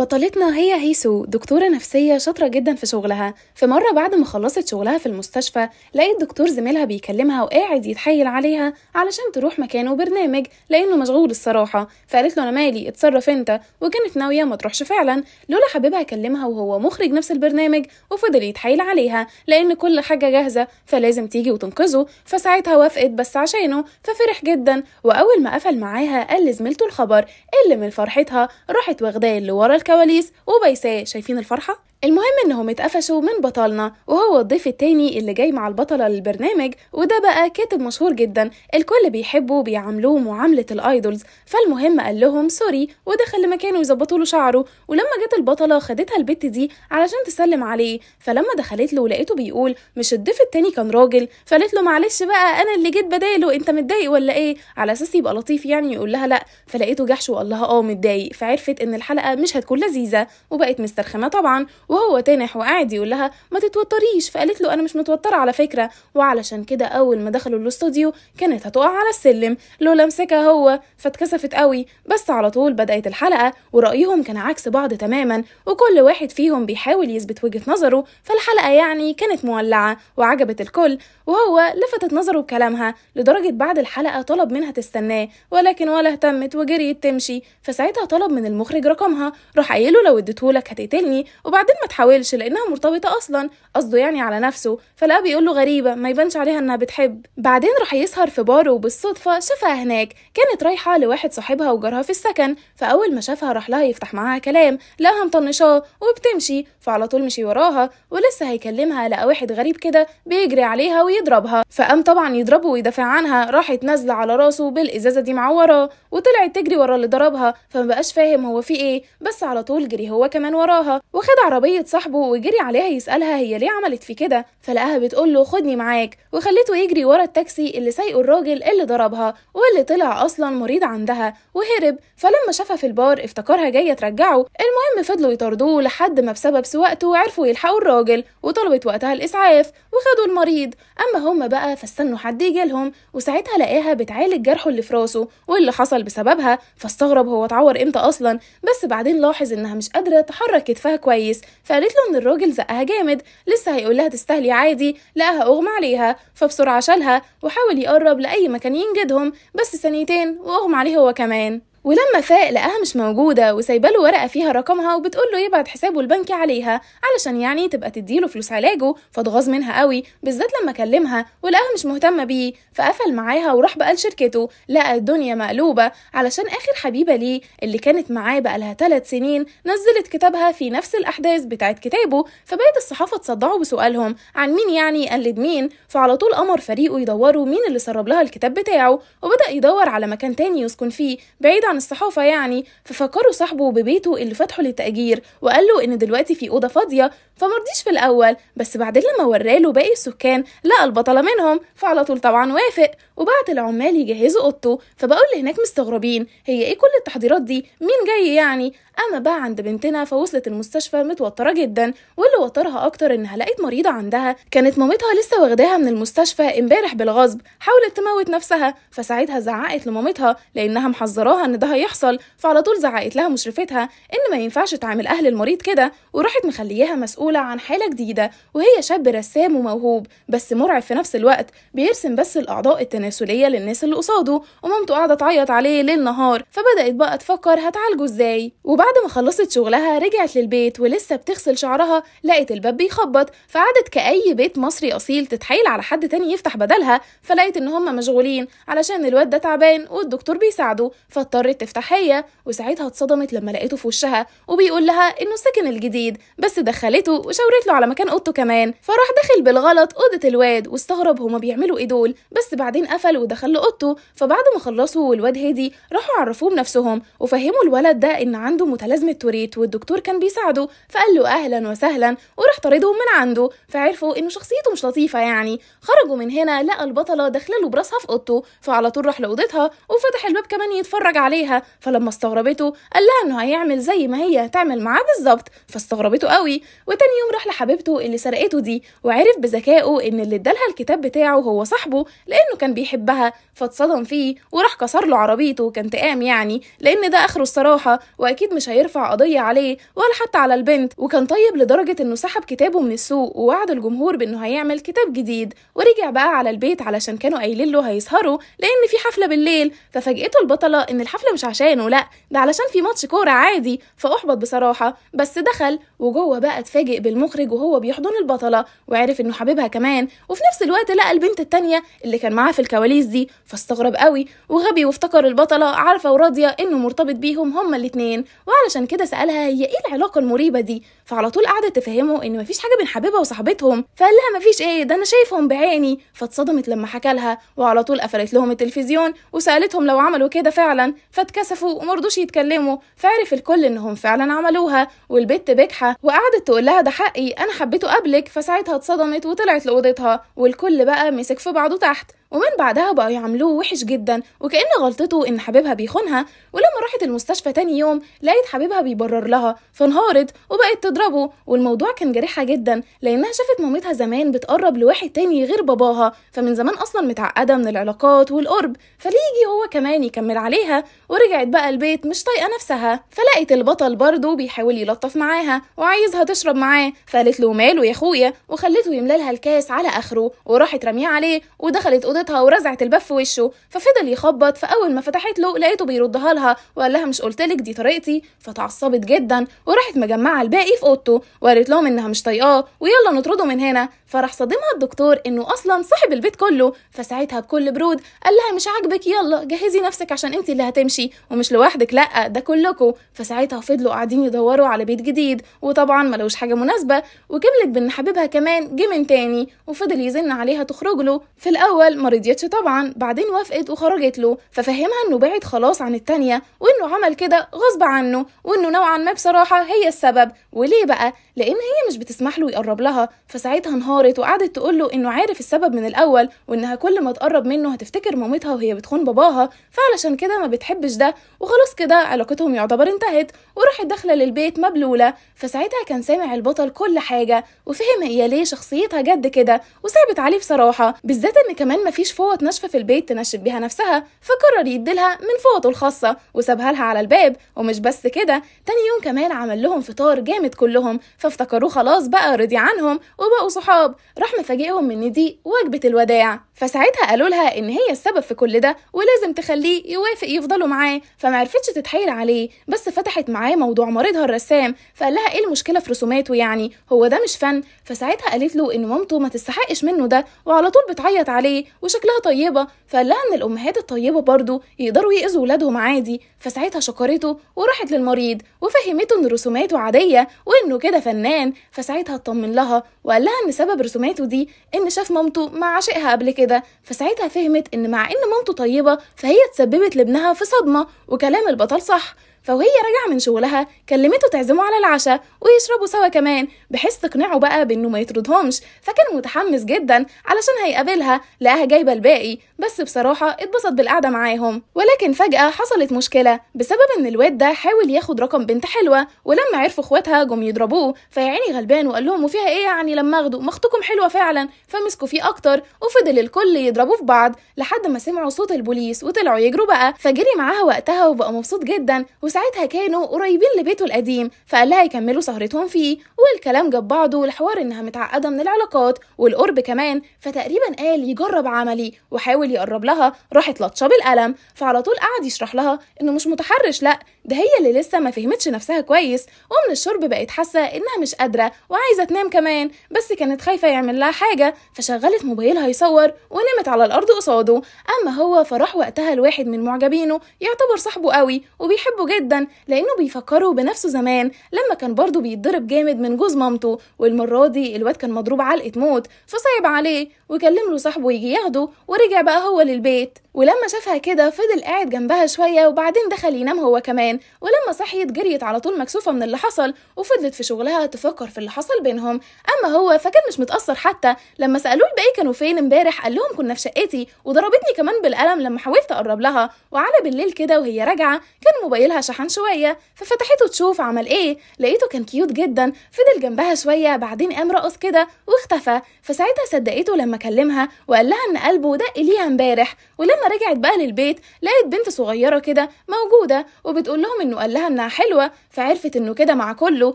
بطلتنا هي هيسو دكتورة نفسية شاطرة جدا في شغلها في مرة بعد ما خلصت شغلها في المستشفى لقيت دكتور زميلها بيكلمها وقاعد يتحايل عليها علشان تروح مكانه برنامج لأنه مشغول الصراحة فقالت له أنا مالي اتصرف أنت وكانت ناوية ما تروحش فعلا لولا حبيبها كلمها وهو مخرج نفس البرنامج وفضل يتحايل عليها لأن كل حاجة جاهزة فلازم تيجي وتنقذه فساعتها وافقت بس عشانه ففرح جدا وأول ما قفل معاها قال لزميلته الخبر اللي من فرحتها راحت واخداه اللي ورا الكلام الكواليس وبيساء شايفين الفرحه المهم انهم اتقفشوا من بطلنا وهو الضيف التاني اللي جاي مع البطله للبرنامج وده بقى كاتب مشهور جدا الكل بيحبه وبيعاملوه معامله الايدولز فالمهم قال لهم سوري ودخل لمكانه يظبطوا له شعره ولما جت البطله خدتها البت دي علشان تسلم عليه فلما دخلت له لقيته بيقول مش الضيف التاني كان راجل فقالت له معلش بقى انا اللي جيت بداله انت متضايق ولا ايه على اساس يبقى لطيف يعني يقول لها لا فلقيته جحش وقال لها اه متضايق فعرفت ان الحلقه مش هتكون لذيذه وبقت مسترخمه طبعا وهو تانح وقاعد يقول لها ما تتوتريش فقالت له انا مش متوتره على فكره وعلشان كده اول ما دخلوا الاستوديو كانت هتقع على السلم لولا مسكها هو فاتكسفت قوي بس على طول بدات الحلقه ورايهم كان عكس بعض تماما وكل واحد فيهم بيحاول يثبت وجهه نظره فالحلقه يعني كانت مولعه وعجبت الكل وهو لفتت نظره بكلامها لدرجه بعد الحلقه طلب منها تستناه ولكن ولا اهتمت وجريت تمشي فساعتها طلب من المخرج رقمها راح قايله لو اديتهولك هتقتلني وبعدين ما تحاولش لانها مرتبطه اصلا قصده يعني على نفسه فلا بيقول له غريبه ما يبانش عليها انها بتحب بعدين راح يسهر في بار وبالصدفه شافها هناك كانت رايحه لواحد صاحبها وجارها في السكن فاول ما شافها راح لها يفتح معاها كلام لقاها مطنشاه وبتمشي فعلى طول مشي وراها ولسه هيكلمها لقى واحد غريب كده بيجري عليها ويضربها فقام طبعا يضربه ويدافع عنها راحت نازله على راسه بالازازه دي معوره وطلعت تجري ورا اللي ضربها فمبقاش فاهم هو في ايه بس على طول جري هو كمان وراها وخد عربيه عربية صاحبه وجري عليها يسألها هي ليه عملت في كده فلقاها بتقول له خدني معاك وخلته يجري ورا التاكسي اللي سايقه الراجل اللي ضربها واللي طلع أصلا مريض عندها وهرب فلما شافها في البار افتكرها جاية ترجعه المهم فضلوا يطاردوه لحد ما بسبب سواقته عرفوا يلحقوا الراجل وطلبت وقتها الإسعاف وخدوا المريض أما هم بقى فاستنوا حد يجيلهم وساعتها لقاها بتعالج جرحه اللي في راسه واللي حصل بسببها فاستغرب هو اتعور امتى أصلا بس بعدين لاحظ إنها مش قادرة تحرك كتفها كويس فقالت له ان الراجل زقها جامد لسه هيقول لها تستاهلي عادي لقاها اغمى عليها فبسرعه شالها وحاول يقرب لاي مكان ينجدهم بس ثانيتين واغمى عليه هو كمان ولما فاق لقاها مش موجودة وسايباله ورقة فيها رقمها وبتقوله يبعت حسابه البنكي عليها علشان يعني تبقى تديله فلوس علاجه فاتغاظ منها قوي بالذات لما كلمها ولقاها مش مهتمة بيه فقفل معاها وراح بقى لشركته لقى الدنيا مقلوبة علشان آخر حبيبة ليه اللي كانت معاه بقالها ثلاث سنين نزلت كتابها في نفس الأحداث بتاعت كتابه فبقت الصحافة تصدعوا بسؤالهم عن مين يعني يقلد مين فعلى طول أمر فريقه يدوروا مين اللي سرب لها الكتاب بتاعه وبدأ يدور على مكان تاني يسكن فيه بعيد عن الصحافة يعني ففكروا صاحبه ببيته اللي فتحه للتأجير وقال له إن دلوقتي في أوضة فاضية فمرضيش في الأول بس بعدين لما وراله باقي السكان لقى البطلة منهم فعلى طول طبعا وافق وبعت العمال يجهزوا اوضته فبقول اللي هناك مستغربين هي ايه كل التحضيرات دي مين جاي يعني اما بقى عند بنتنا فوصلت المستشفى متوتره جدا واللي وترها اكتر انها لقيت مريضه عندها كانت مامتها لسه واخداها من المستشفى امبارح بالغصب حاولت تموت نفسها فساعتها زعقت لمامتها لانها محذراها ان ده هيحصل فعلى طول زعقت لها مشرفتها ان ما ينفعش تعامل اهل المريض كده وراحت مخلياها مسؤوله عن حاله جديده وهي شاب رسام وموهوب بس مرعب في نفس الوقت بيرسم بس الاعضاء التناسليه تناسلية للناس اللي قصاده ومامته قاعدة تعيط عليه ليل نهار فبدأت بقى تفكر هتعالجه ازاي وبعد ما خلصت شغلها رجعت للبيت ولسه بتغسل شعرها لقت الباب بيخبط فقعدت كأي بيت مصري أصيل تتحايل على حد تاني يفتح بدلها فلقيت إن هم مشغولين علشان الواد ده تعبان والدكتور بيساعده فاضطرت تفتح هي وساعتها اتصدمت لما لقيته في وشها وبيقول لها إنه السكن الجديد بس دخلته وشاورت له على مكان أوضته كمان فراح داخل بالغلط أوضة الواد واستغرب هما بيعملوا إيه دول بس بعدين قفل ودخل لاوضته فبعد ما خلصوا والواد هادي راحوا عرفوه بنفسهم وفهموا الولد ده ان عنده متلازمه توريت والدكتور كان بيساعده فقال له اهلا وسهلا وراح طاردهم من عنده فعرفوا ان شخصيته مش لطيفه يعني خرجوا من هنا لقى البطله داخله له براسها في اوضته فعلى طول راح لاوضتها وفتح الباب كمان يتفرج عليها فلما استغربته قال لها انه هيعمل زي ما هي هتعمل معاه بالظبط فاستغربته قوي وتاني يوم راح لحبيبته اللي سرقته دي وعرف بذكائه ان اللي ادالها الكتاب بتاعه هو صاحبه لانه كان بيحبها فاتصدم فيه وراح كسر له عربيته كانتقام يعني لان ده اخره الصراحه واكيد مش هيرفع قضيه عليه ولا حتى على البنت وكان طيب لدرجه انه سحب كتابه من السوق ووعد الجمهور بانه هيعمل كتاب جديد ورجع بقى على البيت علشان كانوا قايلين له هيسهروا لان في حفله بالليل ففاجئته البطله ان الحفله مش عشانه لا ده علشان في ماتش كوره عادي فاحبط بصراحه بس دخل وجوه بقى اتفاجئ بالمخرج وهو بيحضن البطله وعرف انه حبيبها كمان وفي نفس الوقت لقى البنت التانيه اللي كان معاه في الكواليس دي فاستغرب قوي وغبي وافتكر البطلة عارفة وراضية إنه مرتبط بيهم هما الاتنين وعلشان كده سألها هي إيه العلاقة المريبة دي فعلى طول قعدت تفهمه إن مفيش حاجة بين حبيبها وصاحبتهم فقال لها مفيش إيه ده أنا شايفهم بعيني فاتصدمت لما حكى لها وعلى طول قفلت لهم التلفزيون وسألتهم لو عملوا كده فعلا فاتكسفوا ومرضوش يتكلموا فعرف الكل إنهم فعلا عملوها والبت بجحة وقعدت تقول لها ده حقي أنا حبيته قبلك فساعتها اتصدمت وطلعت لأوضتها والكل بقى مسك في بعضه تحت ومن بعدها بقوا يعاملوه وحش جدا وكأن غلطته إن حبيبها بيخونها ولما راحت المستشفى تاني يوم لقيت حبيبها بيبرر لها فانهارت وبقت تضربه والموضوع كان جريحة جدا لأنها شافت مامتها زمان بتقرب لواحد تاني غير باباها فمن زمان أصلا متعقدة من العلاقات والقرب فليجي هو كمان يكمل عليها ورجعت بقى البيت مش طايقة نفسها فلقت البطل برضه بيحاول يلطف معاها وعايزها تشرب معاه فقالت له ماله يا أخويا وخلته يملالها الكاس على آخره وراحت راميه عليه ودخلت أوضة خبطتها ورزعت البف في وشه ففضل يخبط فاول ما فتحت له لقيته بيردها لها وقال لها مش قلتلك دي طريقتي فتعصبت جدا وراحت مجمعه الباقي في اوضته وقالت لهم انها مش طايقاه ويلا نطرده من هنا فراح صدمها الدكتور انه اصلا صاحب البيت كله فساعتها بكل برود قال لها مش عاجبك يلا جهزي نفسك عشان انت اللي هتمشي ومش لوحدك لا ده كلكم فساعتها فضلوا قاعدين يدوروا على بيت جديد وطبعا ما لوش حاجه مناسبه وكملت بان حبيبها كمان جه من تاني وفضل يزن عليها تخرج له في الاول ما رضيتش طبعا بعدين وافقت وخرجت له ففهمها انه بعد خلاص عن التانية وانه عمل كده غصب عنه وانه نوعا ما بصراحه هي السبب وليه بقى لان هي مش بتسمح له يقرب لها فساعتها انهار نورت وقعدت تقول له انه عارف السبب من الاول وانها كل ما تقرب منه هتفتكر مامتها وهي بتخون باباها فعلشان كده ما بتحبش ده وخلاص كده علاقتهم يعتبر انتهت وراحت داخله للبيت مبلوله فساعتها كان سامع البطل كل حاجه وفهم هي ليه شخصيتها جد كده وصعبت عليه بصراحه بالذات ان كمان مفيش فوط ناشفه في البيت تنشف بيها نفسها فقرر يديلها من فوطه الخاصه وسابها لها على الباب ومش بس كده تاني يوم كمان عمل لهم فطار جامد كلهم فافتكروه خلاص بقى رضي عنهم وبقوا صحاب الصحاب راح مفاجئهم ان دي وجبة الوداع فساعتها قالوا لها ان هي السبب في كل ده ولازم تخليه يوافق يفضلوا معاه فمعرفتش تتحايل عليه بس فتحت معاه موضوع مريضها الرسام فقال لها ايه المشكله في رسوماته يعني هو ده مش فن فساعتها قالت له ان مامته ما تستحقش منه ده وعلى طول بتعيط عليه وشكلها طيبه فقال لها ان الامهات الطيبه برضه يقدروا يأذوا ولادهم عادي فساعتها شكرته وراحت للمريض وفهمته ان رسوماته عاديه وانه كده فنان فساعتها اطمن لها وقال لها ان سبب رسوماته دي ان شاف مامته مع عشقها قبل كده كده فساعتها فهمت ان مع ان مامته طيبه فهي اتسببت لابنها في صدمه وكلام البطل صح فوهي راجعة من شغلها كلمته تعزمه على العشاء ويشربوا سوا كمان بحيث تقنعه بقى بإنه ما يطردهمش فكان متحمس جدا علشان هيقابلها لقاها جايبة الباقي بس بصراحة اتبسط بالقعدة معاهم ولكن فجأة حصلت مشكلة بسبب إن الواد ده حاول ياخد رقم بنت حلوة ولما عرفوا اخواتها جم يضربوه فيعيني غلبان وقال لهم وفيها ايه يعني لما اخده ما حلوة فعلا فمسكوا فيه أكتر وفضل الكل يضربوه في بعض لحد ما سمعوا صوت البوليس وطلعوا يجروا بقى فجري معاها وقتها وبقى مبسوط جدا وساعتها كانوا قريبين لبيته القديم فقال لها يكملوا سهرتهم فيه والكلام جاب بعضه لحوار انها متعقده من العلاقات والقرب كمان فتقريبا قال يجرب عملي وحاول يقرب لها راحت لطشه بالقلم فعلى طول قعد يشرح لها انه مش متحرش لا ده هي اللي لسه ما فهمتش نفسها كويس ومن الشرب بقت حاسه انها مش قادره وعايزه تنام كمان بس كانت خايفه يعمل لها حاجه فشغلت موبايلها يصور ونامت على الارض قصاده اما هو فراح وقتها لواحد من معجبينه يعتبر صاحبه قوي وبيحبه جدا لانه بيفكره بنفسه زمان لما كان برضه بيتضرب جامد من جوز مامته والمره دي الواد كان مضروب علقه موت فصعب عليه وكلم له صاحبه يجي ياخده ورجع بقى هو للبيت ولما شافها كده فضل قاعد جنبها شوية وبعدين دخل ينام هو كمان ولما صحيت جريت على طول مكسوفة من اللي حصل وفضلت في شغلها تفكر في اللي حصل بينهم أما هو فكان مش متأثر حتى لما سألوه الباقي كانوا فين امبارح قال لهم كنا في شقتي وضربتني كمان بالقلم لما حاولت أقرب لها وعلى بالليل كده وهي راجعة كان موبايلها شحن شوية ففتحته تشوف عمل إيه لقيته كان كيوت جدا فضل جنبها شوية بعدين قام رقص كده واختفى فساعتها صدقته لما كلمها وقال لها ان قلبه دق ليها امبارح ولما رجعت بقى للبيت لقت بنت صغيره كده موجوده وبتقول لهم انه قال لها انها حلوه فعرفت انه كده مع كله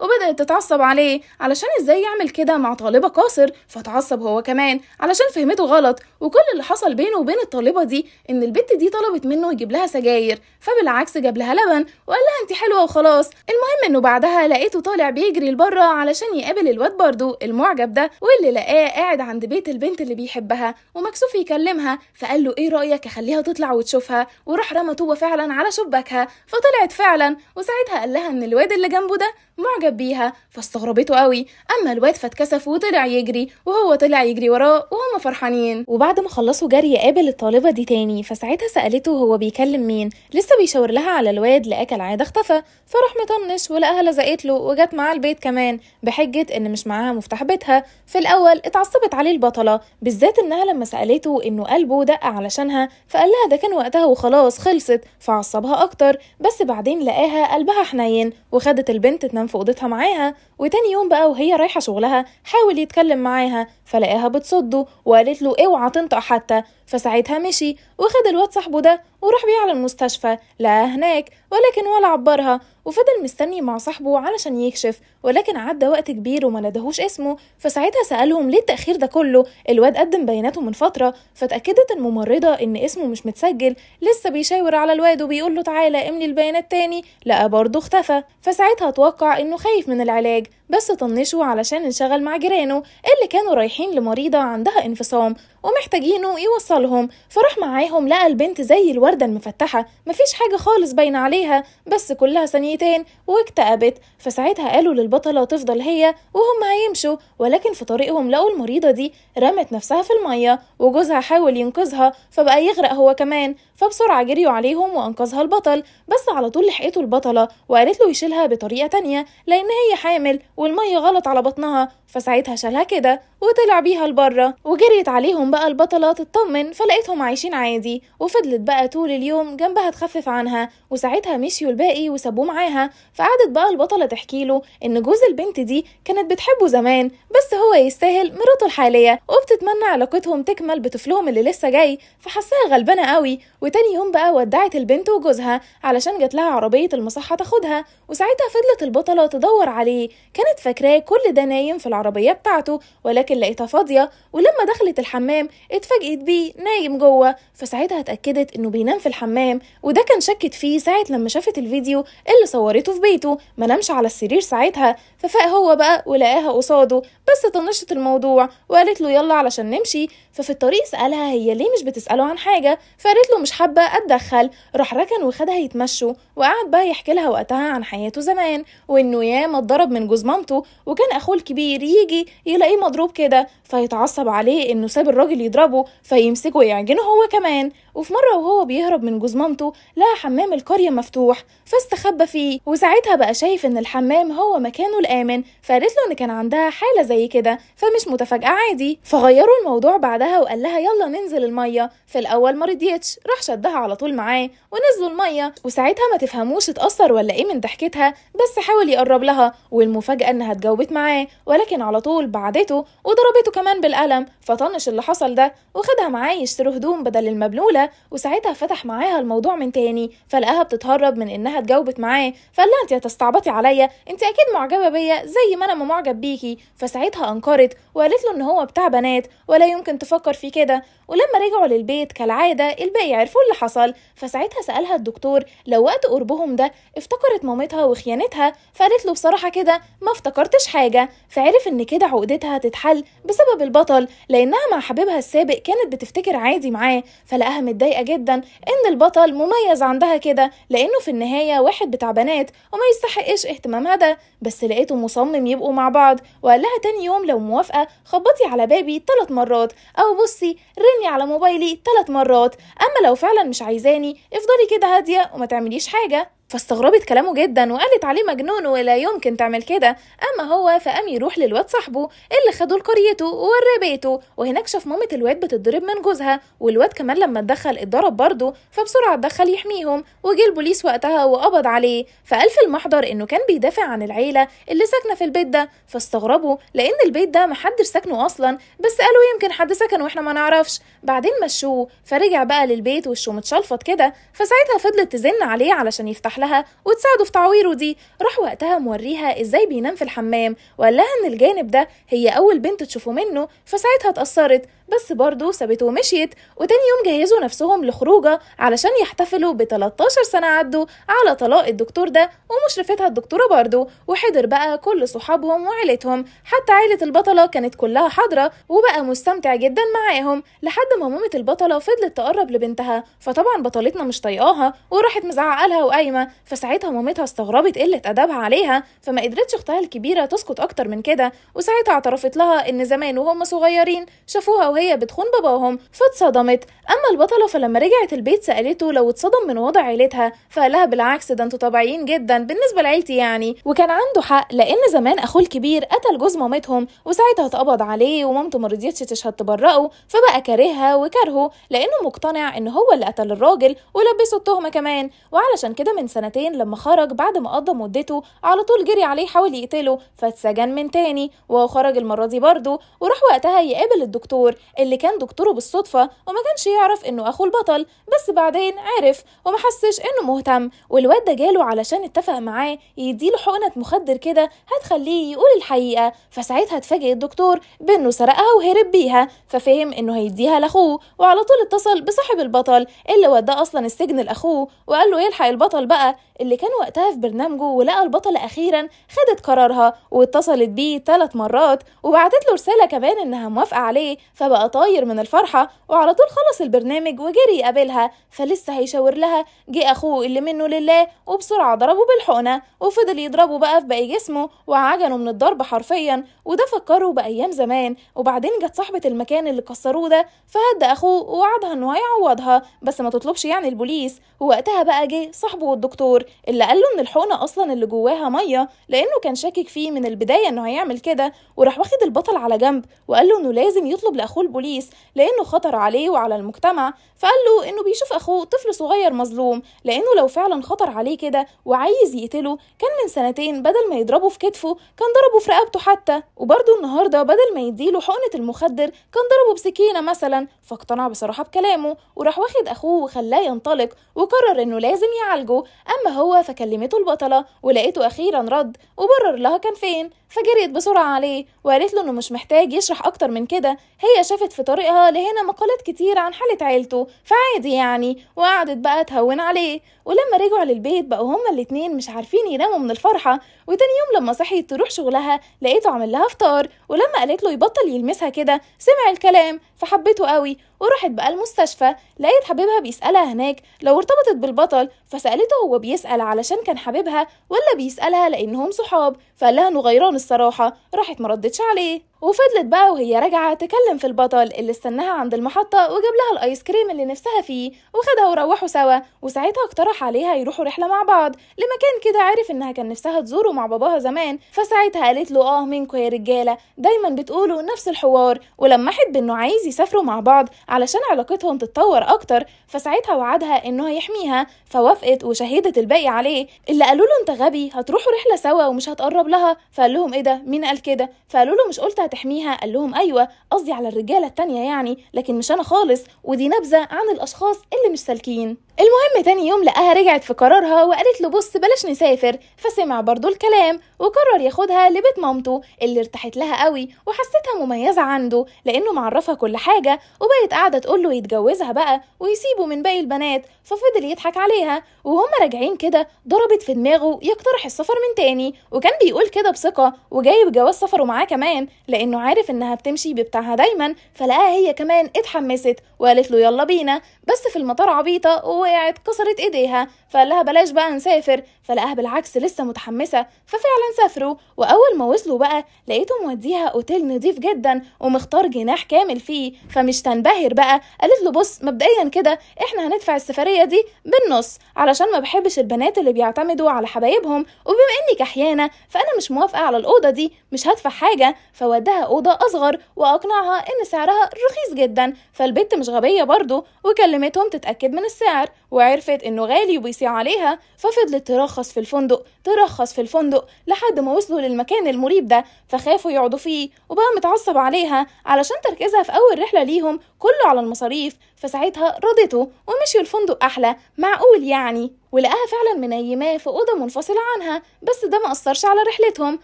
وبدات تتعصب عليه علشان ازاي يعمل كده مع طالبه قاصر فتعصب هو كمان علشان فهمته غلط وكل اللي حصل بينه وبين الطالبه دي ان البت دي طلبت منه يجيب لها سجاير فبالعكس جاب لها لبن وقال لها انت حلوه وخلاص المهم انه بعدها لقيته طالع بيجري لبره علشان يقابل الواد برضه المعجب ده واللي لقاه قاعد عند بيت البنت البنت اللي بيحبها ومكسوف يكلمها فقال له ايه رايك اخليها تطلع وتشوفها وراح رمى طوبه فعلا على شباكها فطلعت فعلا وساعتها قال لها ان الواد اللي جنبه ده معجب بيها فاستغربته قوي اما الواد فاتكسف وطلع يجري وهو طلع يجري وراه وهما فرحانين وبعد ما خلصوا جري قابل الطالبه دي تاني فساعتها سالته هو بيكلم مين لسه بيشاور لها على الواد لقاه كالعاده اختفى فراح مطنش ولقاها لزقت له وجت معاه البيت كمان بحجه ان مش معاها مفتاح بيتها في الاول اتعصبت عليه البطله بالذات انها لما سالته انه قلبه دق علشانها فقال لها ده كان وقتها وخلاص خلصت فعصبها اكتر بس بعدين لقاها قلبها حنين وخدت البنت تنام في اوضتها معاها وتاني يوم بقى وهي رايحه شغلها حاول يتكلم معاها فلقاها بتصده وقالت له اوعى تنطق حتى فساعتها مشي وخد الواد صاحبه ده وراح بيه على المستشفى لقاها هناك ولكن ولا عبرها وفضل مستني مع صاحبه علشان يكشف ولكن عدى وقت كبير وما ندهوش اسمه فساعتها سألهم ليه التأخير ده كله الواد قدم بياناته من فترة فتأكدت الممرضة إن اسمه مش متسجل لسه بيشاور على الواد وبيقول له تعالى املي البيانات تاني لقى برضه اختفى فساعتها اتوقع إنه خايف من العلاج بس طنشه علشان انشغل مع جيرانه اللي كانوا رايحين لمريضة عندها انفصام ومحتاجينه يوصلهم فراح معاهم لقى البنت زي الوردة المفتحة مفيش حاجة خالص باينة عليها بس كلها ثانيتين واكتئبت فساعتها قالوا للبطلة تفضل هي وهم هيمشوا ولكن في طريقهم لقوا المريضة دي رمت نفسها في المية وجوزها حاول ينقذها فبقى يغرق هو كمان فبسرعة جريوا عليهم وأنقذها البطل بس على طول لحقته البطلة وقالت له يشيلها بطريقة تانية لأن هي حامل والمية غلط على بطنها فساعتها شالها كده وطلع بيها لبره وجريت عليهم بقى البطلة تطمن فلقيتهم عايشين عادي وفضلت بقى طول اليوم جنبها تخفف عنها وساعتها مشيوا الباقي وسابوه معاها فقعدت بقى البطلة تحكي له إن جوز البنت دي كانت بتحبه زمان بس هو يستاهل مراته الحالية وبتتمنى علاقتهم تكمل بطفلهم اللي لسه جاي فحسها غلبانة قوي وتاني يوم بقى ودعت البنت وجوزها علشان جات لها عربية المصحة تاخدها وساعتها فضلت البطلة تدور عليه كانت فاكراه كل ده نايم في العربية العربية بتاعته ولكن لقيتها فاضية ولما دخلت الحمام اتفاجئت بيه نايم جوه فساعتها اتأكدت انه بينام في الحمام وده كان شكت فيه ساعة لما شافت الفيديو اللي صورته في بيته ما نامش على السرير ساعتها ففاق هو بقى ولقاها قصاده بس طنشت الموضوع وقالت له يلا علشان نمشي ففي الطريق سألها هي ليه مش بتسأله عن حاجة فقالت له مش حابة أتدخل راح ركن وخدها يتمشوا وقعد بقى يحكي لها وقتها عن حياته زمان وإنه ياما اتضرب من جوز مامته وكان أخوه الكبير يجي يلاقيه مضروب كده فيتعصب عليه إنه ساب الراجل يضربه فيمسكه يعجنه هو كمان وفي مرة وهو بيهرب من جوز مامته لقى حمام القرية مفتوح فاستخبى فيه وساعتها بقى شايف إن الحمام هو مكانه الآمن فقالت له إن كان عندها حالة زي كده فمش متفاجأة عادي فغيروا الموضوع بعدها وقال لها يلا ننزل المية في الأول ما رضيتش راح شدها على طول معاه ونزلوا المية وساعتها ما تفهموش اتأثر ولا إيه من ضحكتها بس حاول يقرب لها والمفاجأة إنها اتجاوبت معاه ولكن على طول بعدته وضربته كمان بالقلم فطنش اللي حصل ده وخدها معاه يشتري هدوم بدل المبلولة وساعتها فتح معاها الموضوع من تاني فلقاها بتتهرب من انها اتجاوبت معاه فقال لها انت هتستعبطي عليا انت اكيد معجبه بيا زي ما انا ما معجب بيكي فساعتها انكرت وقالت له ان هو بتاع بنات ولا يمكن تفكر فيه كده ولما رجعوا للبيت كالعاده الباقي عرفوا اللي حصل فساعتها سالها الدكتور لو وقت قربهم ده افتكرت مامتها وخيانتها فقالت له بصراحه كده ما افتكرتش حاجه فعرف ان كده عقدتها تتحل بسبب البطل لانها مع حبيبها السابق كانت بتفتكر عادي معاه فلقاها متضايقه جدا ان البطل مميز عندها كده لانه في النهايه واحد بتاع بنات وما يستحقش اهتمامها ده بس لقيته مصمم يبقوا مع بعض وقال لها تاني يوم لو موافقه خبطي على بابي ثلاث مرات او بصي رني على موبايلي ثلاث مرات اما لو فعلا مش عايزاني افضلي كده هاديه وما تعمليش حاجه فاستغربت كلامه جدا وقالت عليه مجنون ولا يمكن تعمل كده اما هو فقام يروح للواد صاحبه اللي خده لقريته ووراه بيته وهناك شاف مامة الواد بتتضرب من جوزها والواد كمان لما اتدخل اتضرب برضه فبسرعه اتدخل يحميهم وجه البوليس وقتها وقبض عليه فقال في المحضر انه كان بيدافع عن العيله اللي ساكنه في البيت ده فاستغربوا لان البيت ده محدش ساكنه اصلا بس قالوا يمكن حد سكن واحنا ما نعرفش بعدين مشوه فرجع بقى للبيت وشه متشلفط كده فساعتها فضلت تزن عليه علشان يفتح لها وتساعده في تعويره دي راح وقتها موريها ازاي بينام في الحمام وقال لها ان الجانب ده هي اول بنت تشوفه منه فساعتها اتأثرت بس برضه سابته ومشيت وتاني يوم جهزوا نفسهم لخروجة علشان يحتفلوا ب 13 سنة عدوا على طلاق الدكتور ده ومشرفتها الدكتورة برضه وحضر بقى كل صحابهم وعيلتهم حتى عيلة البطلة كانت كلها حاضرة وبقى مستمتع جدا معاهم لحد ما مامة البطلة فضلت تقرب لبنتها فطبعا بطلتنا مش طايقاها وراحت مزعقة لها وقايمة فساعتها مامتها استغربت قلة أدبها عليها فما قدرتش أختها الكبيرة تسكت أكتر من كده وساعتها اعترفت لها إن زمان وهم صغيرين شافوها وهي بتخون باباهم فاتصدمت أما البطلة فلما رجعت البيت سألته لو اتصدم من وضع عيلتها فقالها بالعكس ده انتوا طبيعيين جدا بالنسبة لعيلتي يعني وكان عنده حق لأن زمان أخوه الكبير قتل جوز مامتهم وساعتها اتقبض عليه ومامته رضيتش تشهد تبرأه فبقى كارهها وكارهه لأنه مقتنع إن هو اللي قتل الراجل ولبسه التهمة كمان وعلشان كده من سنتين لما خرج بعد ما قضى مدته على طول جري عليه حاول يقتله فاتسجن من تاني وخرج المرة دي برضه وراح وقتها يقابل الدكتور اللي كان دكتوره بالصدفة وما كانش يعرف إنه أخو البطل بس بعدين عرف ومحسش إنه مهتم والواد ده جاله علشان اتفق معاه يديله حقنة مخدر كده هتخليه يقول الحقيقة فساعتها اتفاجئ الدكتور بإنه سرقها وهرب بيها ففهم إنه هيديها لأخوه وعلى طول اتصل بصاحب البطل اللي وداه أصلا السجن لأخوه وقال له يلحق البطل بقى اللي كان وقتها في برنامجه ولقى البطلة أخيرا خدت قرارها واتصلت بيه ثلاث مرات وبعتت له رسالة كمان إنها موافقة عليه فبقى طاير من الفرحة وعلى طول خلص البرنامج وجري يقابلها فلسه هيشاور لها جه أخوه اللي منه لله وبسرعة ضربه بالحقنة وفضل يضربه بقى في باقي جسمه وعجنه من الضرب حرفيا وده فكره بأيام زمان وبعدين جت صاحبة المكان اللي كسروه ده فهدى أخوه ووعدها إنه هيعوضها بس ما تطلبش يعني البوليس ووقتها بقى جه صاحبه والدكتور اللي قال له ان الحقنه اصلا اللي جواها ميه لانه كان شاكك فيه من البدايه انه هيعمل كده وراح واخد البطل على جنب وقال له انه لازم يطلب لاخوه البوليس لانه خطر عليه وعلى المجتمع فقال له انه بيشوف اخوه طفل صغير مظلوم لانه لو فعلا خطر عليه كده وعايز يقتله كان من سنتين بدل ما يضربه في كتفه كان ضربه في رقبته حتى وبرده النهارده بدل ما يديله حقنه المخدر كان ضربه بسكينه مثلا فاقتنع بصراحه بكلامه وراح واخد اخوه وخلاه ينطلق وقرر انه لازم يعالجه اما هو فكلمته البطلة ولقيته أخيرا رد وبرر لها كان فين فجريت بسرعة عليه وقالت له إنه مش محتاج يشرح أكتر من كده هي شافت في طريقها لهنا مقالات كتير عن حالة عيلته فعادي يعني وقعدت بقى تهون عليه ولما رجعوا للبيت بقوا هما الاتنين مش عارفين يناموا من الفرحة وتاني يوم لما صحيت تروح شغلها لقيته عامل لها فطار ولما قالت له يبطل يلمسها كده سمع الكلام فحبته قوي وراحت بقى المستشفى لقيت حبيبها بيسألها هناك لو ارتبطت بالبطل فسألته هو بيسأل علشان كان حبيبها ولا بيسألها لأنهم صحاب فقال لها إنه غيران الصراحه راحت ما ردتش عليه وفضلت بقى وهي راجعة تكلم في البطل اللي استناها عند المحطة وجاب لها الآيس كريم اللي نفسها فيه وخدها وروحوا سوا وساعتها اقترح عليها يروحوا رحلة مع بعض لمكان كده عرف إنها كان نفسها تزوره مع باباها زمان فساعتها قالت له آه منكوا يا رجالة دايما بتقولوا نفس الحوار ولمحت بإنه عايز يسافروا مع بعض علشان علاقتهم تتطور أكتر فساعتها وعدها إنه هيحميها فوافقت وشهدت الباقي عليه اللي قالوا له أنت غبي هتروحوا رحلة سوا ومش هتقرب لها فقال لهم إيه ده مين قال كده فقالوا له مش قلت تحميها قال لهم ايوه قصدي على الرجاله التانيه يعني لكن مش انا خالص ودي نبذه عن الاشخاص اللي مش سالكين المهم تاني يوم لقاها رجعت في قرارها وقالت له بص بلاش نسافر فسمع برضه الكلام وقرر ياخدها لبيت مامته اللي ارتحت لها قوي وحستها مميزة عنده لأنه معرفها كل حاجة وبقت قاعدة تقول له يتجوزها بقى ويسيبه من باقي البنات ففضل يضحك عليها وهما راجعين كده ضربت في دماغه يقترح السفر من تاني وكان بيقول كده بثقة وجايب جواز سفره معاه كمان لأنه عارف إنها بتمشي ببتاعها دايما فلقاها هي كمان اتحمست وقالت له يلا بينا بس في المطار عبيطة وقعت كسرت إيديها فقال لها بلاش بقى نسافر فلقاها بالعكس لسه متحمسة ففعلا سافروا وأول ما وصلوا بقى لقيته موديها أوتيل نضيف جدا ومختار جناح كامل فيه فمش تنبهر بقى قالت له بص مبدئيا كده احنا هندفع السفرية دي بالنص علشان ما بحبش البنات اللي بيعتمدوا على حبايبهم وبما إني كحيانة فأنا مش موافقة على الأوضة دي مش هدفع حاجة فودها أوضة أصغر وأقنعها إن سعرها رخيص جدا فالبت مش غبية برضه وكلمتهم تتأكد من السعر وعرفت إنه غالي وبيس الرئيسي عليها ففضلت ترخص في الفندق ترخص في الفندق لحد ما وصلوا للمكان المريب ده فخافوا يقعدوا فيه وبقى متعصب عليها علشان تركيزها في أول رحلة ليهم كله على المصاريف فساعتها رضيته ومشي الفندق أحلى معقول يعني ولقاها فعلا منيماه في أوضة منفصلة عنها بس ده ما أثرش على رحلتهم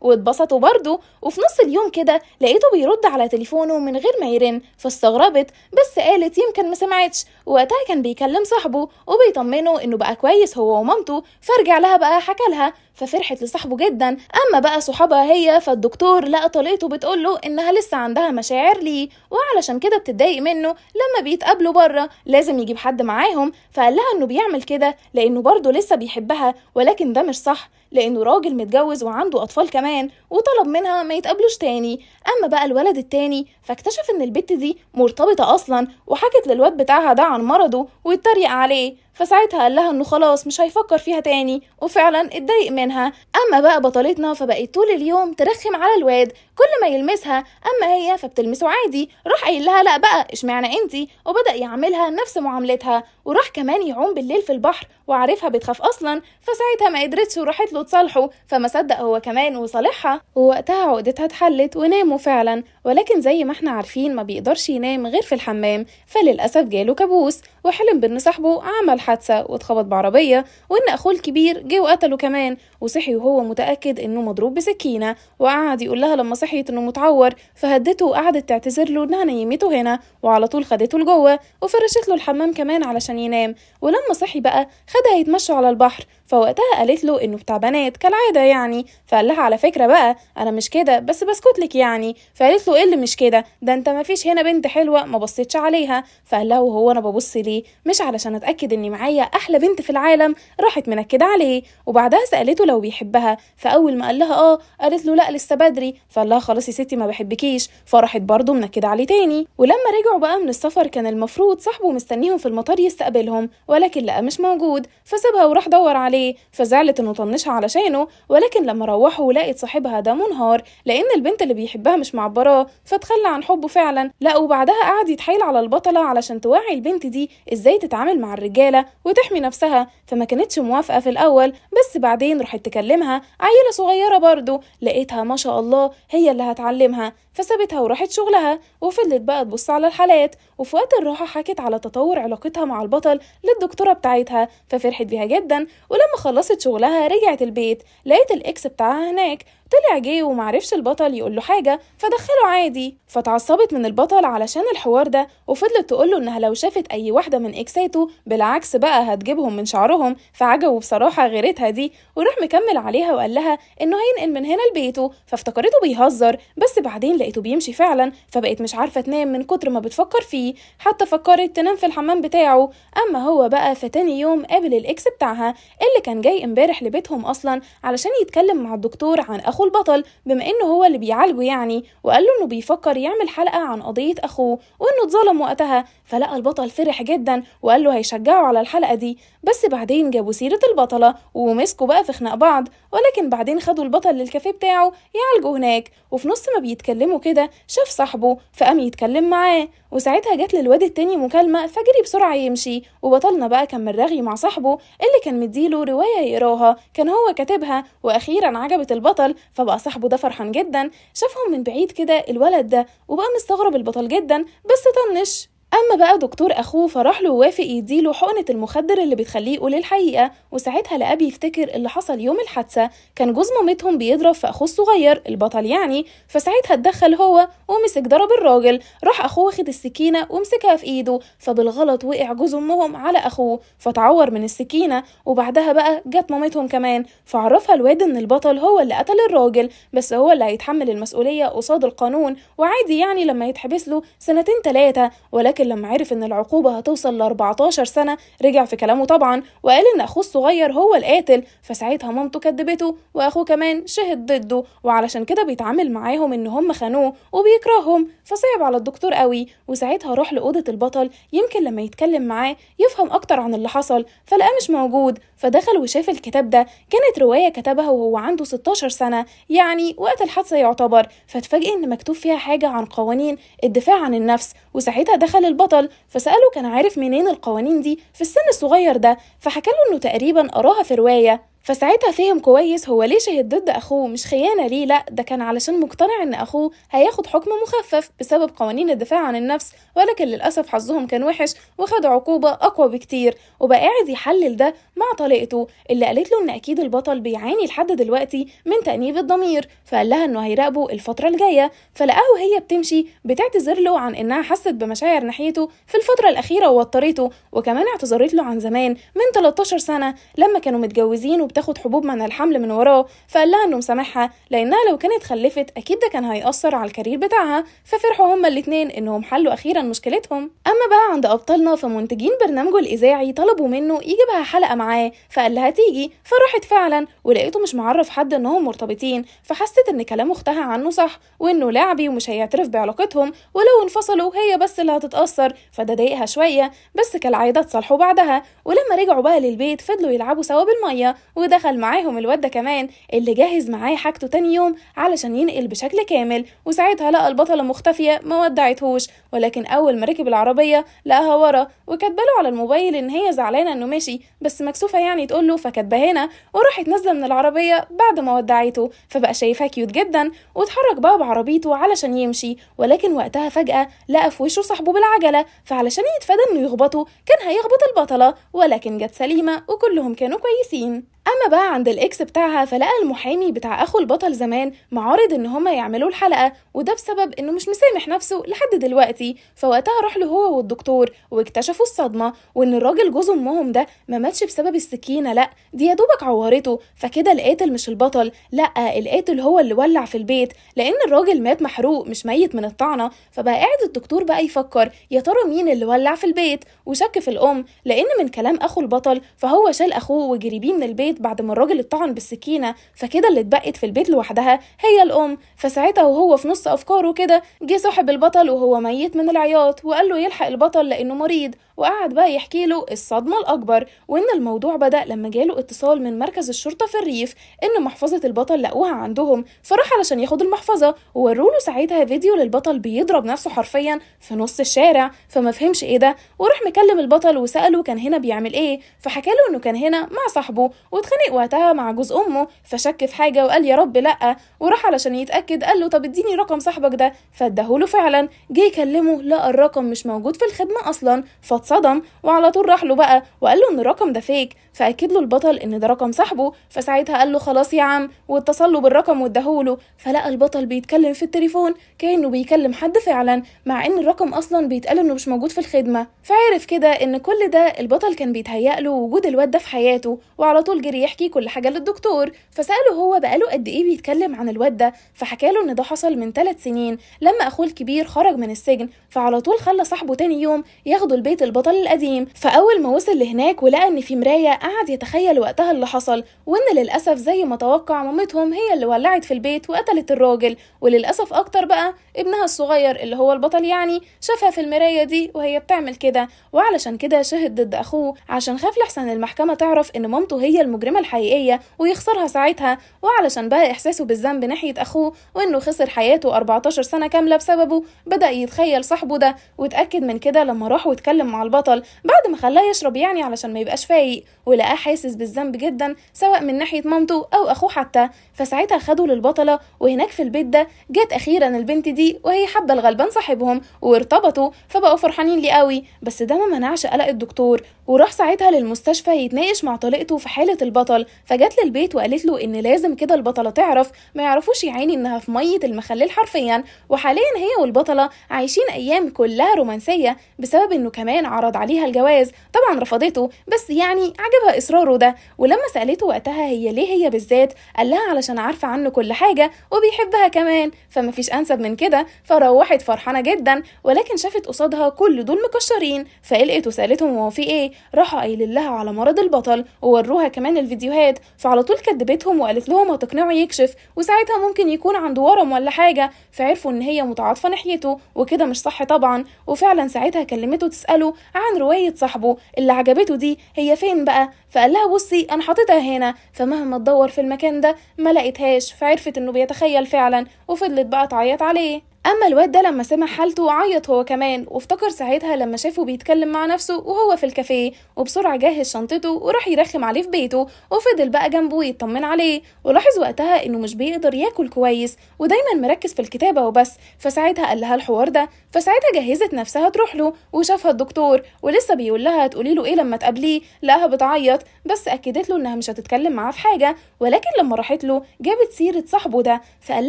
واتبسطوا برضه وفي نص اليوم كده لقيته بيرد على تليفونه من غير ما يرن فاستغربت بس قالت يمكن ما سمعتش وقتها كان بيكلم صاحبه وبيطمنه إنه بقى كويس هو ومامته فرجع لها بقى حكى لها ففرحت لصاحبه جدا اما بقى صحابها هي فالدكتور لقى طليقته بتقول له انها لسه عندها مشاعر ليه وعلشان كده بتتضايق منه لما بيتقابلوا بره لازم يجيب حد معاهم فقال لها انه بيعمل كده لانه برضه لسه بيحبها ولكن ده مش صح لانه راجل متجوز وعنده اطفال كمان وطلب منها ما يتقابلوش تاني اما بقى الولد التاني فاكتشف ان البت دي مرتبطه اصلا وحكت للواد بتاعها ده عن مرضه واتريق عليه فساعتها قال لها انه خلاص مش هيفكر فيها تاني وفعلا اتضايق منها اما بقى بطلتنا فبقت طول اليوم ترخم على الواد كل ما يلمسها اما هي فبتلمسه عادي راح قايل لها لا بقى اشمعنى انتي وبدا يعملها نفس معاملتها وراح كمان يعوم بالليل في البحر وعارفها بتخاف اصلا فساعتها ما قدرتش وراحت له تصالحه فما صدق هو كمان وصالحها ووقتها عقدتها اتحلت وناموا فعلا ولكن زي ما احنا عارفين ما بيقدرش ينام غير في الحمام فللاسف جاله كابوس وحلم بإن صاحبه عمل حادثة واتخبط بعربية وإن أخوه الكبير جه وقتله كمان وصحي وهو متأكد إنه مضروب بسكينة وقعد يقول لها لما صحيت إنه متعور فهدته وقعدت تعتذر له إنها نيمته هنا وعلى طول خدته لجوه وفرشت له الحمام كمان علشان ينام ولما صحي بقى خدها يتمشى على البحر فوقتها قالت له انه بتاع بنات كالعاده يعني فقال لها على فكره بقى انا مش كده بس بسكت لك يعني فقالت له ايه اللي مش كده ده انت ما فيش هنا بنت حلوه ما بصيتش عليها فقال له وهو انا ببص ليه مش علشان اتاكد اني معايا احلى بنت في العالم راحت منكده عليه وبعدها سالته لو بيحبها فاول ما قال لها اه قالت له لا لسه بدري فقال لها خلاص يا ستي ما بحبكيش فراحت برضه منكده عليه تاني ولما رجعوا بقى من السفر كان المفروض صاحبه مستنيهم في المطار يستقبلهم ولكن لقى مش موجود فسابها وراح دور عليه عليه فزعلت انه طنشها علشانه ولكن لما روحوا لقت صاحبها ده منهار لان البنت اللي بيحبها مش معبراه فتخلى عن حبه فعلا لا وبعدها قعد يتحايل على البطله علشان توعي البنت دي ازاي تتعامل مع الرجاله وتحمي نفسها فما كانتش موافقه في الاول بس بعدين راحت تكلمها عيله صغيره برضه لقيتها ما شاء الله هي اللي هتعلمها فسابتها وراحت شغلها وفضلت بقى تبص على الحالات وفي وقت الراحه حكت على تطور علاقتها مع البطل للدكتوره بتاعتها ففرحت بيها جدا ولا ولما خلصت شغلها رجعت البيت لقيت الاكس بتاعها هناك طلع جه ومعرفش البطل يقول له حاجه فدخله عادي فتعصبت من البطل علشان الحوار ده وفضلت تقول له انها لو شافت اي واحده من اكساته بالعكس بقى هتجيبهم من شعرهم فعجبه بصراحه غيرتها دي وراح مكمل عليها وقال لها انه هينقل من هنا لبيته فافتكرته بيهزر بس بعدين لقيته بيمشي فعلا فبقت مش عارفه تنام من كتر ما بتفكر فيه حتى فكرت تنام في الحمام بتاعه اما هو بقى فتاني يوم قابل الاكس بتاعها اللي كان جاي امبارح لبيتهم اصلا علشان يتكلم مع الدكتور عن اخوه البطل بما انه هو اللي بيعالجه يعني وقال له انه بيفكر يعمل حلقه عن قضيه اخوه وانه اتظلم وقتها فلقى البطل فرح جدا وقال له هيشجعه على الحلقه دي بس بعدين جابوا سيره البطله ومسكوا بقى في خناق بعض ولكن بعدين خدوا البطل للكافيه بتاعه يعالجه هناك وفي نص ما بيتكلموا كده شاف صاحبه فقام يتكلم معاه وساعتها جت للواد التاني مكالمه فجري بسرعه يمشي وبطلنا بقى كان مرغي مع صاحبه اللي كان مديله روايه يقراها كان هو كاتبها واخيرا عجبت البطل فبقى صاحبه ده فرحان جدا شافهم من بعيد كده الولد ده وبقى مستغرب البطل جدا بس طنش أما بقى دكتور أخوه فراح له ووافق يديله حقنة المخدر اللي بتخليه يقول الحقيقة وساعتها لقى يفتكر اللي حصل يوم الحادثة كان جوز مامتهم بيضرب في أخوه الصغير البطل يعني فساعتها اتدخل هو ومسك ضرب الراجل راح أخوه واخد السكينة ومسكها في إيده فبالغلط وقع جوز أمهم على أخوه فتعور من السكينة وبعدها بقى جت مامتهم كمان فعرفها الواد إن البطل هو اللي قتل الراجل بس هو اللي هيتحمل المسؤولية قصاد القانون وعادي يعني لما يتحبس له سنتين تلاتة ولكن لكن لما عرف إن العقوبة هتوصل ل 14 سنة رجع في كلامه طبعا وقال إن أخوه الصغير هو القاتل فساعتها مامته كدبته وأخوه كمان شهد ضده وعلشان كده بيتعامل معاهم إن هم خانوه وبيكرههم فصعب على الدكتور قوي وساعتها راح لأوضة البطل يمكن لما يتكلم معاه يفهم أكتر عن اللي حصل فلقاه مش موجود فدخل وشاف الكتاب ده كانت رواية كتبها وهو عنده 16 سنة يعني وقت الحادثة يعتبر فاتفاجئ إن مكتوب فيها حاجة عن قوانين الدفاع عن النفس وساعتها دخل البطل فسأله كان عارف منين القوانين دي في السن الصغير ده فحكى له إنه تقريبا قراها في رواية فساعتها فهم كويس هو ليه شهد ضد اخوه مش خيانه ليه لا ده كان علشان مقتنع ان اخوه هياخد حكم مخفف بسبب قوانين الدفاع عن النفس ولكن للاسف حظهم كان وحش وخد عقوبه اقوى بكتير وبقى قاعد يحلل ده مع طليقته اللي قالت له ان اكيد البطل بيعاني لحد دلوقتي من تانيب الضمير فقال لها انه هيراقبه الفتره الجايه فلقاه هي بتمشي بتعتذر له عن انها حست بمشاعر ناحيته في الفتره الاخيره ووترته وكمان اعتذرت له عن زمان من 13 سنه لما كانوا متجوزين بتاخد حبوب من الحمل من وراه فقال لها انه مسامحها لانها لو كانت خلفت اكيد ده كان هيأثر على الكارير بتاعها ففرحوا هما الاتنين انهم حلوا اخيرا مشكلتهم اما بقى عند ابطالنا فمنتجين برنامجه الاذاعي طلبوا منه يجي بقى حلقه معاه فقال لها تيجي فراحت فعلا ولقيته مش معرف حد انهم مرتبطين فحست ان كلام اختها عنه صح وانه لعبي ومش هيعترف بعلاقتهم ولو انفصلوا هي بس اللي هتتأثر فده ضايقها شوية بس كالعادة اتصالحوا بعدها ولما رجعوا بقى للبيت فضلوا يلعبوا سوا بالمية ودخل معاهم الواد ده كمان اللي جهز معاه حاجته تاني يوم علشان ينقل بشكل كامل وساعتها لقى البطلة مختفية ما ودعتهوش ولكن أول ما ركب العربية لقاها ورا وكاتبه له على الموبايل إن هي زعلانة إنه ماشي بس مكسوفة يعني تقول له فكاتبه هنا وراحت نازلة من العربية بعد ما ودعته فبقى شايفها كيوت جدا واتحرك بقى بعربيته علشان يمشي ولكن وقتها فجأة لقى في وشه صاحبه بالعجلة فعلشان يتفادى إنه يخبطه كان هيخبط البطلة ولكن جت سليمة وكلهم كانوا كويسين اما بقى عند الاكس بتاعها فلقى المحامي بتاع اخو البطل زمان معارض ان هما يعملوا الحلقه وده بسبب انه مش مسامح نفسه لحد دلوقتي فوقتها راح له هو والدكتور واكتشفوا الصدمه وان الراجل جوز امهم ده ما ماتش بسبب السكينه لا دي يا دوبك عورته فكده القاتل مش البطل لا القاتل هو اللي ولع في البيت لان الراجل مات محروق مش ميت من الطعنه فبقى قاعد الدكتور بقى يفكر يا ترى مين اللي ولع في البيت وشك في الام لان من كلام اخو البطل فهو شال اخوه وجري بيه من البيت البيت بعد ما الراجل اتطعن بالسكينه فكده اللي اتبقت في البيت لوحدها هي الام فساعتها وهو في نص افكاره كده جه صاحب البطل وهو ميت من العياط وقال له يلحق البطل لانه مريض وقعد بقى يحكي له الصدمة الأكبر وإن الموضوع بدأ لما جاله اتصال من مركز الشرطة في الريف إن محفظة البطل لقوها عندهم فراح علشان ياخد المحفظة ووروا له ساعتها فيديو للبطل بيضرب نفسه حرفيا في نص الشارع فما فهمش إيه ده وراح مكلم البطل وسأله كان هنا بيعمل إيه فحكى له إنه كان هنا مع صاحبه واتخانق وقتها مع جوز أمه فشك في حاجة وقال يا رب لأ وراح علشان يتأكد قال له طب اديني رقم صاحبك ده فاداهوله فعلا جه يكلمه لقى الرقم مش موجود في الخدمة أصلا اتصدم وعلى طول راح له بقى وقال له ان الرقم ده فيك فأكد له البطل إن ده رقم صاحبه فساعتها قال له خلاص يا عم واتصل له بالرقم واداهوله فلقى البطل بيتكلم في التليفون كأنه بيكلم حد فعلا مع إن الرقم أصلا بيتقال إنه مش موجود في الخدمة فعرف كده إن كل ده البطل كان بيتهيأ له وجود الواد ده في حياته وعلى طول جري يحكي كل حاجة للدكتور فسأله هو بقاله قد إيه بيتكلم عن الواد ده فحكى له إن ده حصل من ثلاث سنين لما أخوه الكبير خرج من السجن فعلى طول خلى صاحبه تاني يوم ياخده البيت البطل القديم فأول ما وصل لهناك ولقى إن في مراية قعد يتخيل وقتها اللي حصل وإن للأسف زي ما توقع مامتهم هي اللي ولعت في البيت وقتلت الراجل وللأسف أكتر بقى ابنها الصغير اللي هو البطل يعني شافها في المراية دي وهي بتعمل كده وعلشان كده شهد ضد أخوه عشان خاف لحسن المحكمة تعرف إن مامته هي المجرمة الحقيقية ويخسرها ساعتها وعلشان بقى إحساسه بالذنب ناحية أخوه وإنه خسر حياته 14 سنة كاملة بسببه بدأ يتخيل صاحبه ده واتاكد من كده لما راح واتكلم مع البطل بعد ما خلاه يشرب يعني علشان ما يبقاش فايق ولقاه حاسس بالذنب جدا سواء من ناحية مامته أو أخوه حتى فساعتها خدوا للبطلة وهناك في البيت ده جت أخيرا البنت دي وهي حابة الغلبان صاحبهم وارتبطوا فبقوا فرحانين ليه قوي بس ده ما منعش قلق الدكتور وراح ساعتها للمستشفى يتناقش مع طليقته في حالة البطل فجت للبيت وقالت له إن لازم كده البطلة تعرف ما يعرفوش يعاني إنها في مية المخلل حرفيا وحاليا هي والبطلة عايشين أيام كلها رومانسية بسبب إنه كمان عرض عليها الجواز طبعا رفضته بس يعني عجبها إصراره ده ولما سألته وقتها هي ليه هي بالذات قال لها علشان عارفة عنه كل حاجة وبيحبها كمان فمفيش أنسب من كده فروحت فرحانة جدا ولكن شافت قصادها كل دول مكشرين فقلقت وسألتهم هو في إيه راحوا قايلين لها على مرض البطل ووروها كمان الفيديوهات فعلى طول كدبتهم وقالت لهم هتقنعه يكشف وساعتها ممكن يكون عنده ورم ولا حاجه فعرفوا ان هي متعاطفه ناحيته وكده مش صح طبعا وفعلا ساعتها كلمته تساله عن روايه صاحبه اللي عجبته دي هي فين بقى فقال لها بصي انا حاططها هنا فمهما تدور في المكان ده ما لقيتهاش فعرفت انه بيتخيل فعلا وفضلت بقى تعيط عليه اما الواد ده لما سمع حالته عيط هو كمان وافتكر ساعتها لما شافه بيتكلم مع نفسه وهو في الكافيه وبسرعه جهز شنطته وراح يرخم عليه في بيته وفضل بقى جنبه يطمن عليه ولاحظ وقتها انه مش بيقدر ياكل كويس ودايما مركز في الكتابه وبس فساعتها قال لها الحوار ده فساعتها جهزت نفسها تروح له وشافها الدكتور ولسه بيقول لها تقولي له ايه لما تقابليه لقاها بتعيط بس اكدت له انها مش هتتكلم معاه في حاجه ولكن لما راحت له جابت سيره صاحبه ده فقال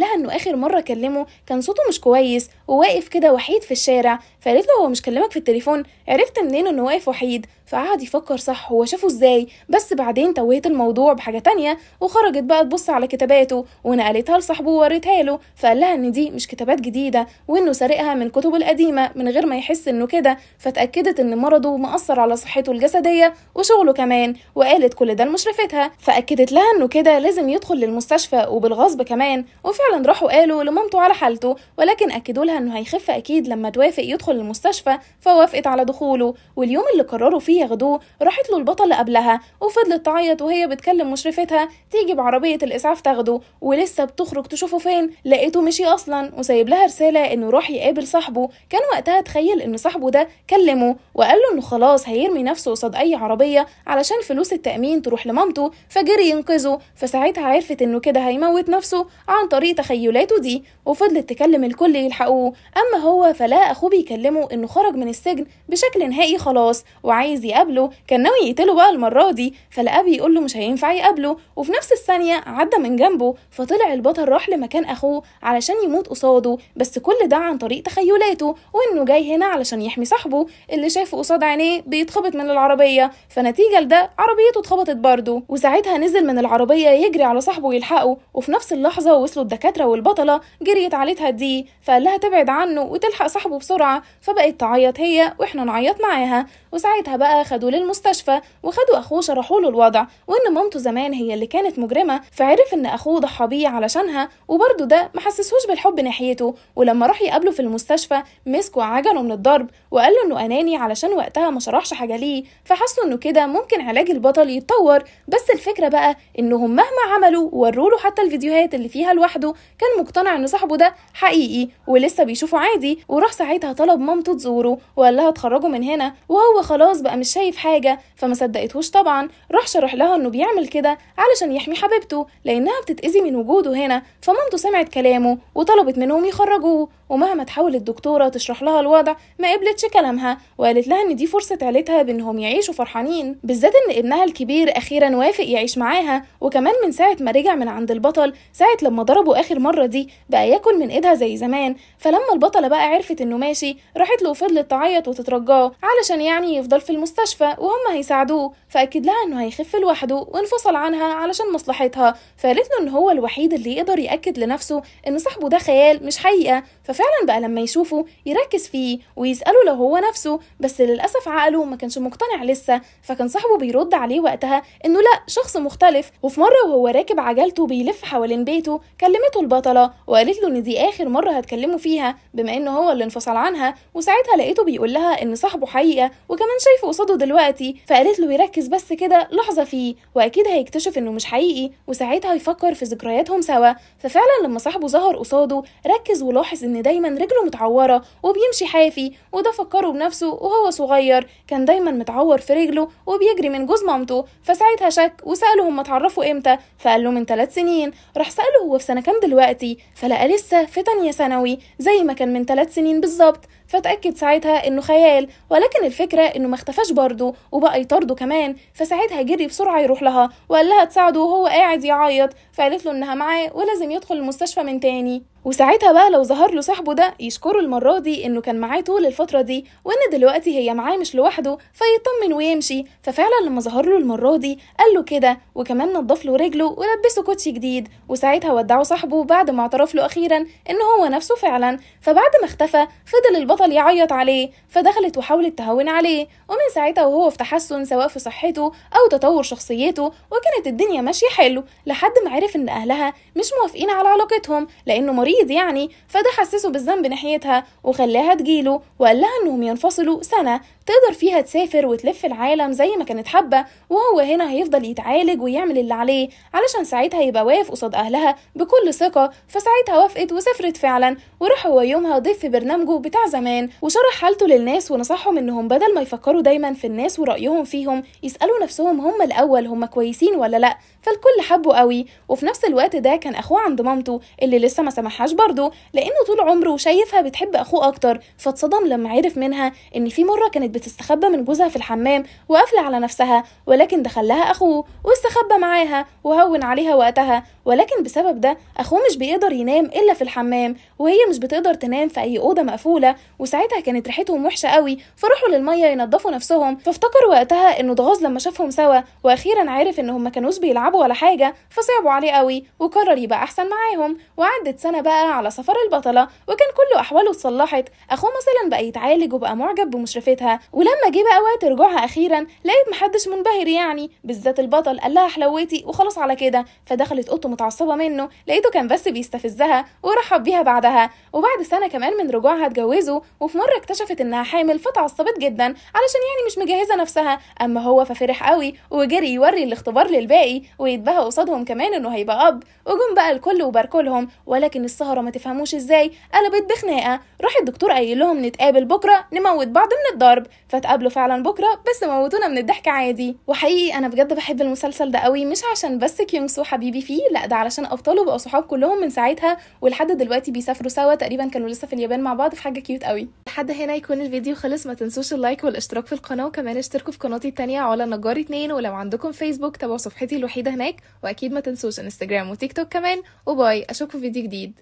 لها انه اخر مره كلمه كان صوته مش كويس وواقف كده وحيد في الشارع فقالت له هو مش كلمك في التليفون عرفت منين انه واقف وحيد فقعد يفكر صح هو شافه ازاي بس بعدين توهت الموضوع بحاجه تانية وخرجت بقى تبص على كتاباته ونقلتها لصاحبه ووريتها له فقال لها ان دي مش كتابات جديده وانه سارقها من كتبه القديمه من غير ما يحس انه كده فتاكدت ان مرضه مأثر على صحته الجسديه وشغله كمان وقالت كل ده لمشرفتها فأكدت لها إنه كده لازم يدخل للمستشفى وبالغصب كمان وفعلا راحوا قالوا لمامته على حالته ولكن أكدوا لها إنه هيخف أكيد لما توافق يدخل المستشفى فوافقت على دخوله واليوم اللي قرروا فيه ياخدوه راحت له البطلة قبلها وفضلت تعيط وهي بتكلم مشرفتها تيجي بعربية الإسعاف تاخده ولسه بتخرج تشوفه فين لقيته مشي أصلا وسايب لها رسالة إنه راح يقابل صاحبه كان وقتها تخيل إن صاحبه ده كلمه وقال له إنه خلاص هيرمي نفسه قصاد أي عربية علشان في فلوس التأمين تروح لمامته فجري ينقذه فساعتها عرفت إنه كده هيموت نفسه عن طريق تخيلاته دي وفضلت تكلم الكل يلحقوه أما هو فلا أخوه بيكلمه إنه خرج من السجن بشكل نهائي خلاص وعايز يقابله كان ناوي يقتله بقى المرة دي فلقاه بيقول له مش هينفع يقابله وفي نفس الثانية عدى من جنبه فطلع البطل راح لمكان أخوه علشان يموت قصاده بس كل ده عن طريق تخيلاته وإنه جاي هنا علشان يحمي صاحبه اللي شافه قصاد عينيه بيتخبط من العربية فنتيجة لده عربيته اتخبطت برضه وساعتها نزل من العربية يجري على صاحبه يلحقه وفي نفس اللحظة وصلوا الدكاترة والبطلة جريت عليتها دي فقال لها تبعد عنه وتلحق صاحبه بسرعة فبقت تعيط هي واحنا نعيط معاها وساعتها بقى خدوه للمستشفى وخدوا اخوه شرحوا له الوضع وان مامته زمان هي اللي كانت مجرمة فعرف ان اخوه ضحى بيه علشانها وبرضه ده محسسهوش بالحب ناحيته ولما راح يقابله في المستشفى مسكه عجله من الضرب وقال له انه اناني علشان وقتها ما شرحش حاجة ليه فحسوا انه كده ممكن علاج اخراج البطل يتطور بس الفكره بقى انهم مهما عملوا ووروا له حتى الفيديوهات اللي فيها لوحده كان مقتنع ان صاحبه ده حقيقي ولسه بيشوفه عادي وراح ساعتها طلب مامته تزوره وقال لها تخرجه من هنا وهو خلاص بقى مش شايف حاجه فما صدقتهوش طبعا راح شرح لها انه بيعمل كده علشان يحمي حبيبته لانها بتتاذي من وجوده هنا فمامته سمعت كلامه وطلبت منهم يخرجوه ومهما تحاول الدكتوره تشرح لها الوضع ما قبلتش كلامها وقالت لها ان دي فرصه عيلتها بانهم يعيشوا فرحانين بالذات ان ابنها الكبير أخيرا وافق يعيش معاها وكمان من ساعة ما رجع من عند البطل ساعة لما ضربه آخر مرة دي بقى ياكل من إيدها زي زمان فلما البطلة بقى عرفت إنه ماشي راحت له وفضلت تعيط وتترجاه علشان يعني يفضل في المستشفى وهم هيساعدوه فأكد لها إنه هيخف لوحده وانفصل عنها علشان مصلحتها فقالت له إن هو الوحيد اللي يقدر يأكد لنفسه إن صاحبه ده خيال مش حقيقة ففعلا بقى لما يشوفه يركز فيه ويسأله لو هو نفسه بس للأسف عقله ما كانش مقتنع لسه فكان صاحبه بيرد عليه وقتها إنه لأ شخص مختلف وفي مرة وهو راكب عجلته بيلف حوالين بيته كلمته البطلة وقالت له إن دي آخر مرة هتكلمه فيها بما إنه هو اللي انفصل عنها وساعتها لقيته بيقول لها إن صاحبه حقيقة وكمان شايفه قصاده دلوقتي فقالت له يركز يركز بس كده لحظة فيه وأكيد هيكتشف إنه مش حقيقي وساعتها يفكر في ذكرياتهم سوا ففعلا لما صاحبه ظهر قصاده ركز ولاحظ إن دايما رجله متعورة وبيمشي حافي وده فكره بنفسه وهو صغير كان دايما متعور في رجله وبيجري من جوز مامته فساعتها شك وسأله هما اتعرفوا إمتى فقال له من ثلاث سنين راح سأله هو في سنة كام دلوقتي فلقى لسه في تانية ثانوي زي ما كان من ثلاث سنين بالظبط فتأكد ساعتها إنه خيال ولكن الفكرة إنه ما اختفاش برضه وبقى يطارده كمان فساعتها جري بسرعة يروح لها وقال لها تساعده وهو قاعد يعيط فقالت له إنها معاه ولازم يدخل المستشفى من تاني وساعتها بقى لو ظهر له صاحبه ده يشكره المرة دي إنه كان معاه طول الفترة دي وإن دلوقتي هي معاه مش لوحده فيطمن ويمشي ففعلا لما ظهر له المرة دي قال له كده وكمان نضف له رجله ولبسه كوتشي جديد وساعتها ودعه صاحبه بعد ما اعترف له أخيرا إن هو نفسه فعلا فبعد ما اختفى فضل البطل يعيط عليه فدخلت وحاولت تهون عليه ومن ساعتها وهو في تحسن سواء في صحته أو تطور شخصيته وكانت الدنيا ماشية حلو لحد ما عرف إن أهلها مش موافقين على علاقتهم لأنه مريض مريض يعني فده حسسه بالذنب ناحيتها وخلاها تجيله وقال لها انهم ينفصلوا سنه تقدر فيها تسافر وتلف العالم زي ما كانت حابه وهو هنا هيفضل يتعالج ويعمل اللي عليه علشان ساعتها يبقى واقف قصاد اهلها بكل ثقه فساعتها وافقت وسافرت فعلا وراح هو يومها ضيف في برنامجه بتاع زمان وشرح حالته للناس ونصحهم انهم بدل ما يفكروا دايما في الناس ورايهم فيهم يسالوا نفسهم هم الاول هم كويسين ولا لا فالكل حبه قوي وفي نفس الوقت ده كان اخوه عند مامته اللي لسه ما سمحهاش برضه لانه طول عمره شايفها بتحب اخوه اكتر فاتصدم لما عرف منها ان في مره كانت بتستخبى من جوزها في الحمام وقافله على نفسها ولكن دخلها اخوه واستخبى معاها وهون عليها وقتها ولكن بسبب ده اخوه مش بيقدر ينام الا في الحمام وهي مش بتقدر تنام في اي اوضه مقفوله وساعتها كانت ريحتهم وحشه قوي فراحوا للميه ينضفوا نفسهم فافتكر وقتها انه اتغاظ لما شافهم سوا واخيرا عرف ان هم كانوش بيلعبوا يلعبوا ولا حاجة فصعبوا عليه قوي وقرر يبقى أحسن معاهم وعدت سنة بقى على سفر البطلة وكان كل أحواله اتصلحت أخوه مثلا بقى يتعالج وبقى معجب بمشرفتها ولما جه بقى وقت رجوعها أخيرا لقيت محدش منبهر يعني بالذات البطل قال لها حلوتي وخلاص على كده فدخلت أوضته متعصبة منه لقيته كان بس بيستفزها ورحب بيها بعدها وبعد سنة كمان من رجوعها اتجوزوا وفي مرة اكتشفت إنها حامل فتعصبت جدا علشان يعني مش مجهزة نفسها أما هو ففرح قوي وجري يوري الاختبار للباقي ويتباهى قصادهم كمان انه هيبقى اب وجم بقى الكل وباركوا لهم ولكن السهره ما تفهموش ازاي قلبت بخناقه راح الدكتور قايل لهم نتقابل بكره نموت بعض من الضرب فتقابلوا فعلا بكره بس موتونا من الضحك عادي وحقيقي انا بجد بحب المسلسل ده قوي مش عشان بس كيونغ سو حبيبي فيه لا ده علشان ابطاله بقوا صحاب كلهم من ساعتها ولحد دلوقتي بيسافروا سوا تقريبا كانوا لسه في اليابان مع بعض في حاجه كيوت قوي لحد هنا يكون الفيديو خلص ما تنسوش اللايك والاشتراك في القناه وكمان اشتركوا في قناتي التانية على نجار 2 ولو عندكم فيسبوك تابعوا صفحتي الوحيده جديده هناك واكيد ما تنسوش انستجرام وتيك توك كمان وباي اشوفكم في فيديو جديد